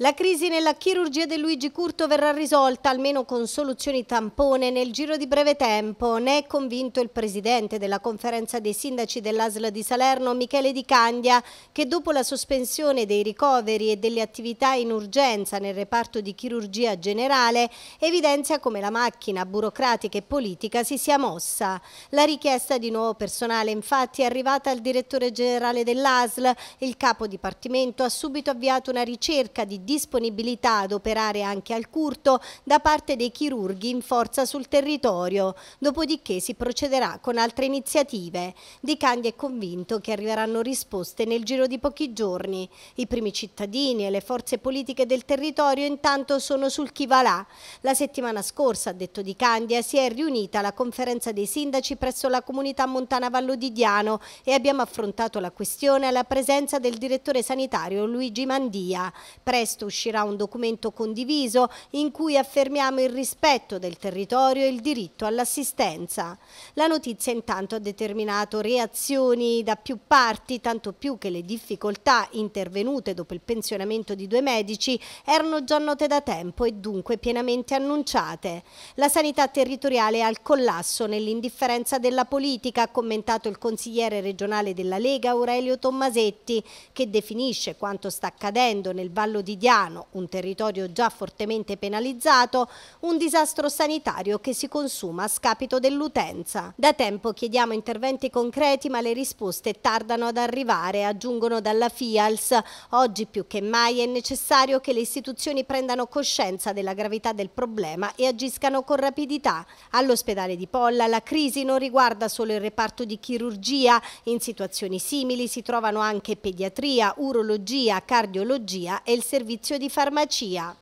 La crisi nella chirurgia di Luigi Curto verrà risolta almeno con soluzioni tampone nel giro di breve tempo. Ne è convinto il presidente della conferenza dei sindaci dell'ASL di Salerno, Michele Di Candia, che dopo la sospensione dei ricoveri e delle attività in urgenza nel reparto di chirurgia generale evidenzia come la macchina burocratica e politica si sia mossa. La richiesta di nuovo personale infatti è arrivata al direttore generale dell'ASL. Il capo dipartimento ha subito avviato una ricerca di disponibilità ad operare anche al curto da parte dei chirurghi in forza sul territorio, dopodiché si procederà con altre iniziative. Di Cagni è convinto che arriveranno risposte nel giro di pochi giorni. I primi cittadini e le forze politiche del territorio intanto sono sul chi va là. La settimana scorsa, ha detto Di Candia, eh, si è riunita la conferenza dei sindaci presso la comunità montana Vallo di Diano e abbiamo affrontato la questione alla presenza del direttore sanitario Luigi Mandia. Presto presto uscirà un documento condiviso in cui affermiamo il rispetto del territorio e il diritto all'assistenza. La notizia intanto ha determinato reazioni da più parti, tanto più che le difficoltà intervenute dopo il pensionamento di due medici erano già note da tempo e dunque pienamente annunciate. La sanità territoriale è al collasso nell'indifferenza della politica, ha commentato il consigliere regionale della Lega Aurelio Tommasetti, che definisce quanto sta accadendo nel Vallo di Diana Trebbiano, un territorio già fortemente penalizzato, un disastro sanitario che si consuma a scapito dell'utenza. Da tempo chiediamo interventi concreti ma le risposte tardano ad arrivare, aggiungono dalla FIALS. Oggi più che mai è necessario che le istituzioni prendano coscienza della gravità del problema e agiscano con rapidità. All'ospedale di Polla la crisi non riguarda solo il reparto di chirurgia, in situazioni simili si trovano anche pediatria, urologia, cardiologia e il servizio servizio di farmacia.